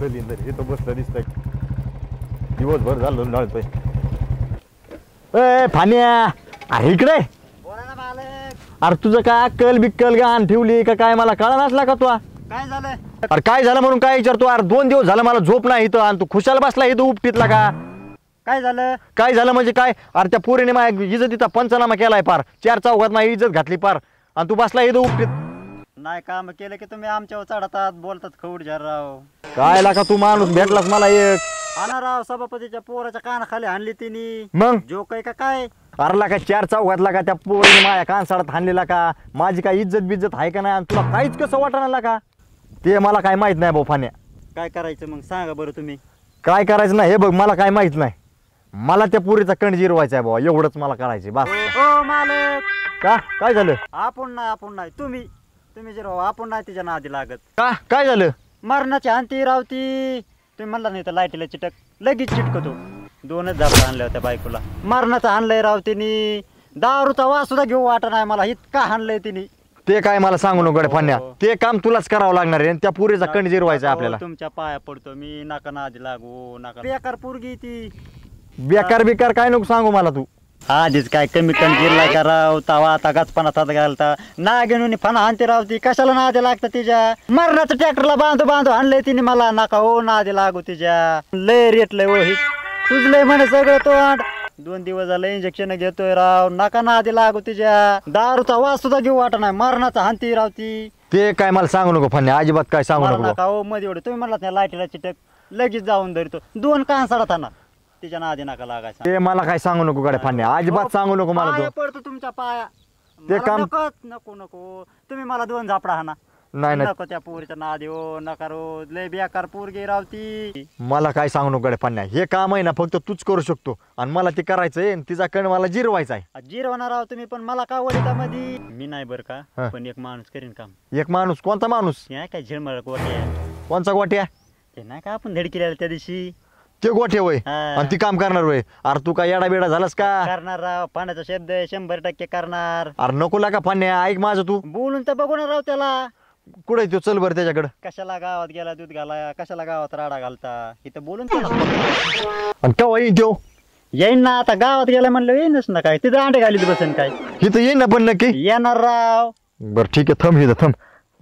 तो दिवसभर झालं नळतोय ए फान्या अरे इकडे अरे तुझं काय अक्कल बिक्कल गाण ठेवली का काय मला कळा नसला का तू काय झालं अरे काय झालं म्हणून काय विचारतो अरे दोन दिवस झालं मला झोप नाही इथं आणि तू खुशाल बसला इथं उपटीतला का काय झालं काय झालं म्हणजे काय अरे त्या पोरीने माझ्या इथं पंचनामा केलाय पार चार चौघात माझी इज्जत घातली पार आणि तू बसला इथं उपटीत नाही काम केलं की तुम्ही आमच्यावर चढतात बोलतात खवड राव काय लागा तू माणूस भेटलास मला एक आणा राव सभापतीच्या पोराच्या कानाखाली आणली तिने मग जो काही का काय अरला का चार चौघातला का त्या पोरीने माझ्या कान साडत हाणलेला का माझी काय इज्जत बिज्जत आहे का नाही आणि तुला काहीच कसं वाटणार का ते मला काय माहित नाही भाऊ फाने काय करायचं मग सांगा बरं तुम्ही काय करायचं नाही हे बघ मला काय माहित नाही मला त्या पुरीचा कण जिरवायचा आहे भाऊ एवढंच मला करायचं बस का काय झालं आपण नाही आपण नाही तुम्ही तुम्ही जे आपण नाही त्याच्या नादी लागत का काय झालं मरणाची आणती रावती तुम्ही म्हणला नाही तर लाईटीला चिटक लगेच चिटकतो दोनच जागा आणल्या होत्या बायकोला मरणाचं आणलंय राव तिने दारूचा वास सुद्धा घेऊ वाटत नाही मला इतका आणलंय तिने ते काय मला सांगू नको फान्या हो. ते काम तुलाच करावं लागणार आहे आणि त्या पुरेचा कण जिरवायचा आपल्याला तुमच्या पाया पडतो मी नाका नादी लागू नाका बेकार पुरगी ती बेकार बेकार काय नको सांगू मला तू आधीच काय कमी कमी का राव तावा आता पण आता घालता ना घेऊन फणा आणते राव ती कशाला नादे लागत तिच्या मरणाचं ट्रॅक्टरला बांधू बांधू आणलंय तिने मला नाका हो नादे लागू तिच्या लय रेटलंय हो ही तुझलंय म्हणे सगळं तोंड दोन दिवस झाले इंजेक्शन घेतोय राव नाका नादे लागू तिच्या दारूचा वास सुद्धा घेऊ वाटत नाही मरणाचा हंती राव ती ते काय मला सांगू नको फन्या अजिबात काय सांगू नको नका हो, मध्ये एवढे तुम्ही म्हणलात नाही लाईटीला चिटक लगेच जाऊन धरतो दोन कान सडताना तिच्या नादी नका लागायचं ते मला काय सांगू नको गड्या फांड्या अजिबात सांगू नको मला पडतो तुमच्या पाया ते काम- नको नको तुम्ही मला दोन झापडा हा नाही नको त्या पोरीच्या नादी हो नका लय बेकार पोरगी रावती मला काय सांगू नको गड्या हे काम आहे ना फक्त तूच करू शकतो आणि मला ते करायचंय तिचा कण मला जिरवायचा आहे जिरवणार आहोत तुम्ही पण मला का वळता मध्ये मी नाही बर का पण एक माणूस करीन काम एक माणूस कोणता माणूस ते काय झिळमळ गोटे कोणचा गोट्या ते नाही का आपण धडकी त्या दिवशी ते गोठे वय आणि ती काम करणार वय अरे तू काय येडा बेडा झालास का करणार राव पाण्याचा शब्द आहे, शंभर टक्के करणार अरे नको लागा पाण्या ऐक माझं तू बोलून तर बघून राव त्याला कुठे तो चल बर त्याच्याकडे कशाला गावात गेला दूध घाला कशाला गावात राडा घालता इथं बोलून तर बघू. आणि केव्हा येईन तो येईन ना आता गावात गेला म्हणलं येईनच ना काय तिथं अंडे घालीत बसेन काय इथं येईन ना पण नक्की येणार राव बर ठीक आहे थम इथं थम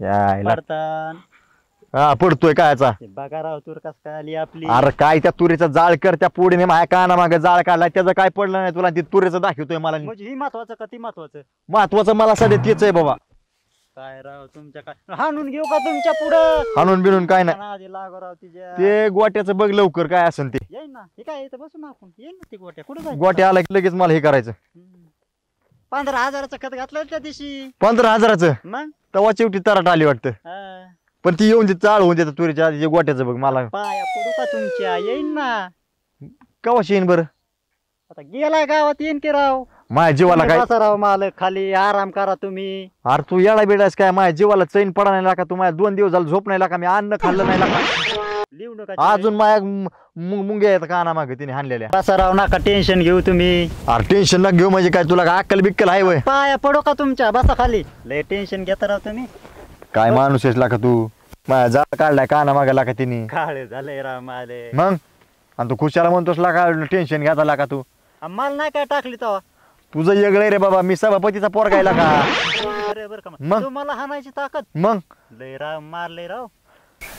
या हा पडतोय कायचा बघा राव तूर कस काय आली आपली अरे काय त्या तुरीचा जाळ कर त्या पुढे माझ्या कानामागे जाळ काढला त्याचं काय पडलं नाही तुला ते तुरीचं दाखवतोय मला म्हणजे ही महत्वाचं का ती महत्वाचं महत्वाचं मला सध्या तेच आहे बाबा काय राव तुमच्या काय हाणून घेऊ का तुमच्या पुढे हाणून बिनून काय नाही राव तिच्या ते गोट्याचं बघ लवकर काय असेल ते ना काय आपण ना गोट्या कुठे गोट्या आला की लगेच मला हे करायचं पंधरा हजाराचं खत घातलं त्या दिवशी पंधरा हजाराचं मग तेव्हा शेवटी तराट आली वाटत पण ती येऊन चाळवून होऊन देतात तुरीच्या आधी गोट्याचं बघ मला तुमच्या येईन ना कवाच येईन बर आता गेलाय गावात येईन की राव माझ्या जीवाला काय राव मालक खाली आराम करा तुम्ही अरे तू येडा बिडास काय माझ्या जीवाला चैन पडा नाही लागा तू दोन दिवस झालं झोप नाही लागा मी अन्न खाल्लं नाही लागा लिहून नका अजून माझ्या मुंगे मुंग्या का काना मागे तिने हाणलेल्या बसा राव नका टेन्शन घेऊ तुम्ही अरे टेन्शन ना घेऊ म्हणजे काय तुला अक्कल बिक्कल आहे वय पाया पडो का तुमच्या बसा खाली लय टेन्शन घेता राव तुम्ही काय माणूस आहेस लागा तू माझा जाळ काढलाय काना मागे का तिने काळे झाले राम आले मग आणि तू खुशाला म्हणतोस लागा टेन्शन घ्यायचा लागा तू मला नाही काय टाकली तवा तुझं येगळे रे बाबा मी सभापतीचा पोर गायला का मग? मला तुम्हाला हाणायची ताकद मग लय राव मार लय राव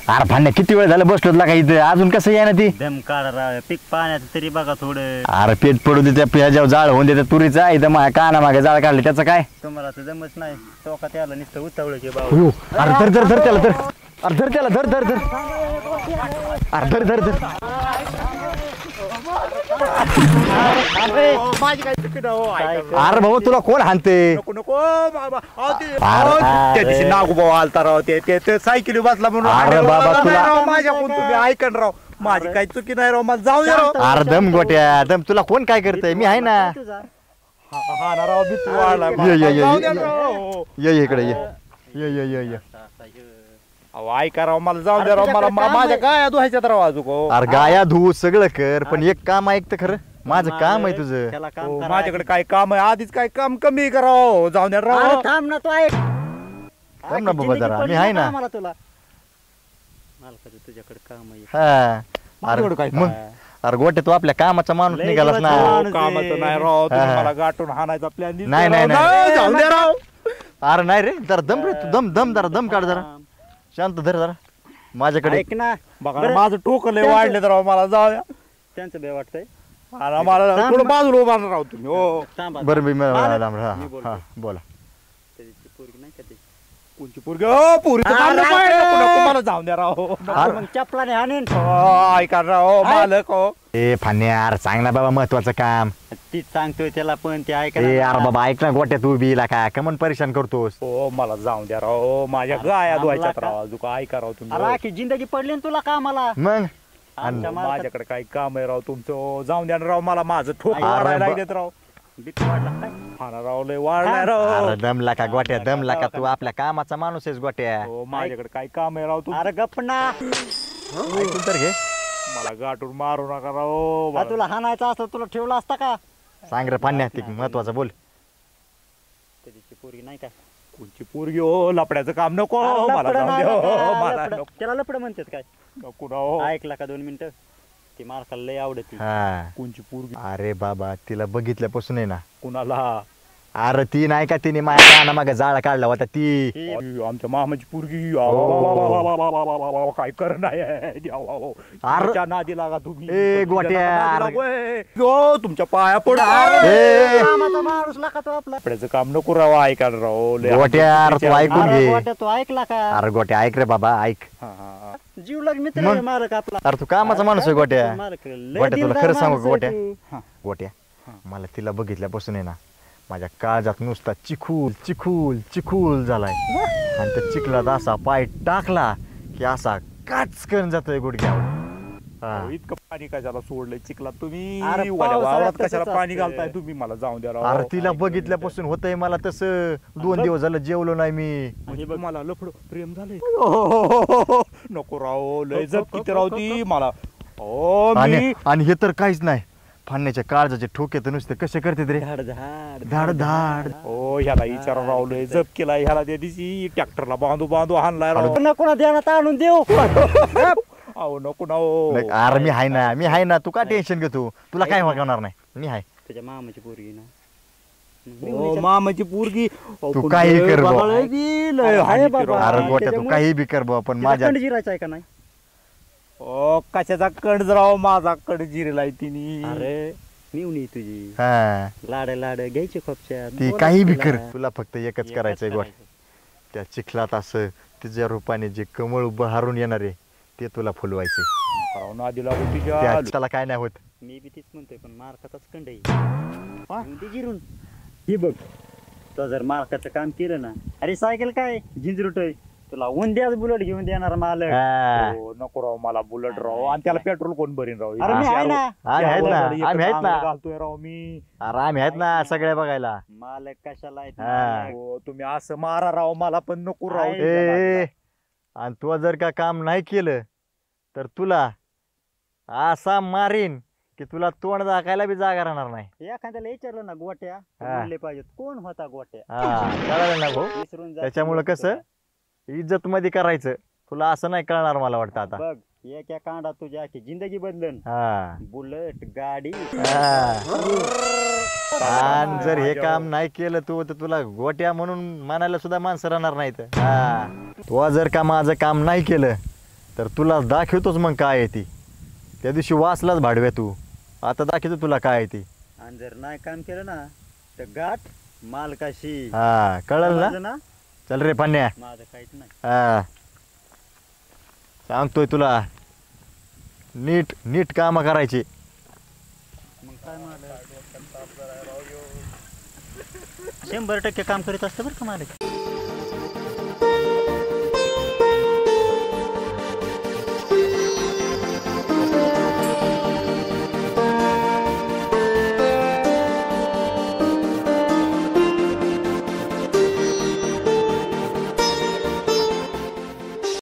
अरे भांड्या किती वेळ झालं बसलोत लागा इथे अजून कसं येणार ती दम राव पीक पाण्याचं तरी बघा थोडं अरे पेट पडू दे त्या ह्याच्यावर जाळ होऊन देते तुरीच आहे तर माझ्या काना मागे जाळ काढले त्याचं काय तुम्हाला तर जमच नाही टोका त्याला नुसतं निस्त की बाबा अरे तर तर तर त्याला तर अरे धर त्याला धर धर धर अरे धर धर धर अरे हो, भाऊ तुला कोण हानते त्या दिवशी नागोबा आलता राव ते सायकल बसला म्हणून अरे बाबा तुला माझ्या तुम्ही ऐकण राव माझी काही चुकी नाही राव मला जाऊ अरे दम गोट्या दम तुला कोण काय करतय मी आहे ना हा ना राव मी तू ये ये इकडे ये ये ये ये अहो ऐका राव मला जाऊ द्या राव मला माझ्या काय धुवायच्यात राव अजून हो. अरे गाया धू सगळं कर पण एक काम ऐकतं खरं माझं काम आहे तुझं काम हो, माझ्याकडे काय काम आहे आधीच काय काम कमी करावं हो. जाऊन द्या राव थांब ना तू ऐक थांब ना बाबा जरा, मी आहे ना. तुला तुझ्याकडे काम आहे अरे काय मग अरे गोटे तू आपल्या कामाचा माणूस निघालास ना कामाचं नाही राव तू मला गाठून हाणायचा प्लॅन नाही, नाही, जाऊ जाऊन द्या राव अरे नाही रे जरा दम रे तू दम दम जरा दम काढ जरा शांत धर जरा माझ्याकडे ऐक ना बघा माझं टोकं लय वाढले तर मला जाऊ द्या त्यांचं बे वाटतंय मला थोडं बाजूला उभा राहू तुम्ही हो बरं मला- बोला कोणची पोरग पोरी मला जाऊन द्या राव मग चपलाने आणेन अ, ऐका राव मालक हो ए फान्यार सांग ना बाबा महत्वाचं काम तीच सांगतोय त्याला पण ते ऐका यार बाबा ऐक ना गोट्या तू ला काय कमन परेशान करतोस हो मला जाऊन द्या राव माझ्या गाया धुवायच्यात राव अजून काय ऐका राव तुम्ही राखी जिंदगी पडली ना तुला कामाला मग माझ्याकडे काही काम आहे राव तुमचं हो, जाऊन द्या ना राव मला माझं ठोक अरे राव भीती वाटला म्हणा राव लय वाढलाय गोट्या दम का तू आपल्या कामाचा माणूस आहेस गोट्या हो, माझ्याकडे काय काम आहे राव तू अरे गपना तर घे मला गाठून मारू नका राव तुला हाणायचा असता तुला ठेवला असता का सांग रे पाण्या महत्वाचं बोल त्याची पोरगी नाही का कोणची पोरगी हो लपड्याचं काम नको मला हो, मला लपड म्हणतात काय नको राव ऐकला का दोन मिनिटं ती मार्खाला लय आवडती हा कोणची पोरगी अरे बाबा तिला बघितल्यापासून आहे ना कुणाला अरे ती नाही का तिने माझ्या मागे जाळा काढला होता ती आमच्या मामाची पूर्गी हो. काय कर नाही नादी लागा तुम्ही ए गोट्या तुमच्या पाया पडा माणूस लागा तो आपला पड्याचं काम नको राव ऐका राव गोट्या तू ऐकून घे तो ऐकला का अरे गोट्या ऐक रे बाबा ऐक जीव लाग मित्र मारक आपला अरे तू कामाचा माणूस आहे गोट्या गोट्या तुला खरं सांगू गोट्या गोट्या मला तिला बघितल्यापासून आहे ना माझ्या काळजात नुसता चिखूल चिखूल चिखूल झालाय आणि त्या चिखलात असा पाय टाकला की असा काच करून जातोय गुडघ्या इतकं पाणी कशाला सोडलंय चिकला तुम्ही कशाला पाणी घालताय तुम्ही मला जाऊन द्या आरतीला तिला बघितल्यापासून होतंय मला तस दोन दिवस झालं जेवलो नाही मी मला लफड प्रेम झालंय हो, हो, हो, नको राव लय जप किती राहू ती मला आणि हे तर काहीच नाही फाडण्याच्या काळजाचे ठोके तर नुसते कसे करते रे धाड धाड ओ ह्याला इचारा राहुल जप केला ह्याला त्या दिवशी ट्रॅक्टरला बांधू बांधू आणलाय राव कोणा कोणा आणून देऊ अहो नको ना हो अरे मी हाय ना मी हाय ना तू का टेन्शन घेतो तुला काय होणार नाही मी हाय त्याच्या मामाची पोरगी ना मामाची पोरगी तू काही कर बाबा अरे गोट्या तू काही बी कर पण माझ्या नाही ओ कशाचा कण राव माझा कण जिरलाय तिने अरे तुझी लाड लाड घ्यायची खोपच्या ती काही बी कर तुला. फक्त एकच करायचं करायचंय गोष्ट त्या चिखलात अस तिच्या रूपाने जे कमळ उभं येणार आहे ते तुला फुलवायचे राव नादी काय नाही होत मी बी तीच म्हणतोय पण मारकाचाच कंड आहे जिरून हे बघ तो जर मारकाचं काम केलं ना अरे सायकल काय झिंजरुटय तुला उंद्याच बुलेट घेऊन देणार मालक हो, नको राव मला बुलेट राव आणि त्याला पेट्रोल कोण भरीन राव अरे मी घालतोय राव मी अरे आम्ही आहेत ना सगळ्या बघायला मालक कशाला हो, तुम्ही असं मारा राव मला पण नको राव आणि तू जर का काम नाही केलं तर तुला असा मारीन की तुला तोंड दाखायला बी जागा राहणार नाही एखाद्याला विचारलं ना गोट्या पाहिजेत कोण होता गोट्या ना भाऊ विसरून त्याच्यामुळं कसं? इज्जत मध्ये करायचं तुला असं नाही कळणार मला वाटतं आता बघ एक कांडा तुझ्या जिंदगी बदलन हा गाडी जर हे काम नाही केलं तू तर तुला गोट्या म्हणून मानायला सुद्धा माणसं राहणार नाहीत तू जर का माझं काम नाही केलं तर तुला दाखवतोच मग काय आहे ती त्या दिवशी वाचलाच भाडवे तू आता दाखवतो तुला काय आहे ती आणि जर नाही काम केलं ना तर गाठ मालकाशी हा कळलं ना चल रे पाण्या हा सांगतोय तुला नीट नीट काम करायची मग काय शंभर टक्के काम करीत असते बरं का मालक